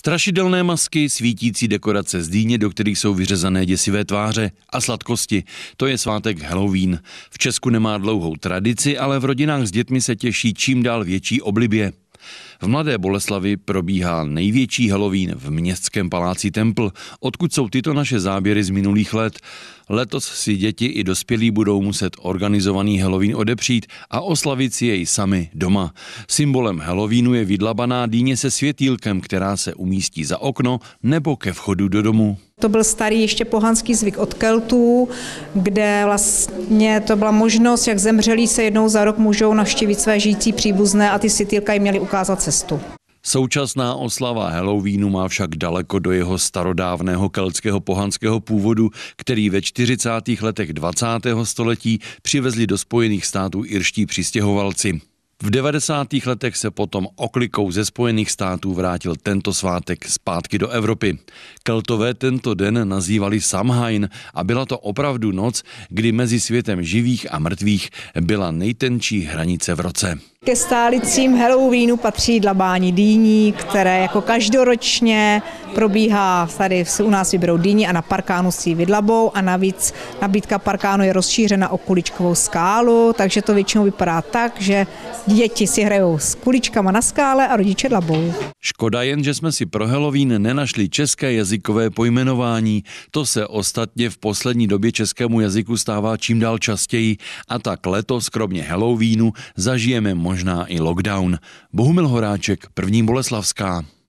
Strašidelné masky, svítící dekorace z dýně, do kterých jsou vyřezané děsivé tváře a sladkosti. To je svátek Halloween. V Česku nemá dlouhou tradici, ale v rodinách s dětmi se těší čím dál větší oblibě. V Mladé Boleslavi probíhá největší Halloween v městském paláci Templ, odkud jsou tyto naše záběry z minulých let. Letos si děti i dospělí budou muset organizovaný Halloween odepřít a oslavit si jej sami doma. Symbolem Halloweenu je vydlabaná dýně se světýlkem, která se umístí za okno nebo ke vchodu do domu. To byl starý ještě pohanský zvyk od Keltů, kde vlastně to byla možnost, jak zemřelí se jednou za rok můžou navštívit své žijící příbuzné a ty světýlka jim měli ukázat se cestu. Současná oslava Halloweenu má však daleko do jeho starodávného keltského pohanského původu, který ve 40. letech 20. století přivezli do Spojených států irští přistěhovalci. V 90. letech se potom oklikou ze Spojených států vrátil tento svátek zpátky do Evropy. Keltové tento den nazývali Samhain a byla to opravdu noc, kdy mezi světem živých a mrtvých byla nejtenčí hranice v roce. Ke stálicím Halloweenu patří dlabání dýní, které jako každoročně probíhá tady u nás vyberou dýni a na parkánu si ji vydlabou a navíc nabídka parkánu je rozšířena o kuličkovou skálu, takže to většinou vypadá tak, že děti si hrajou s kuličkama na skále a rodiče dlabou. Škoda jen, že jsme si pro Halloween nenašli české jazykové pojmenování. To se ostatně v poslední době českému jazyku stává čím dál častěji a tak letos kromě Halloweenu zažijeme možnost možná i lockdown. Bohumil Horáček, první Boleslavská.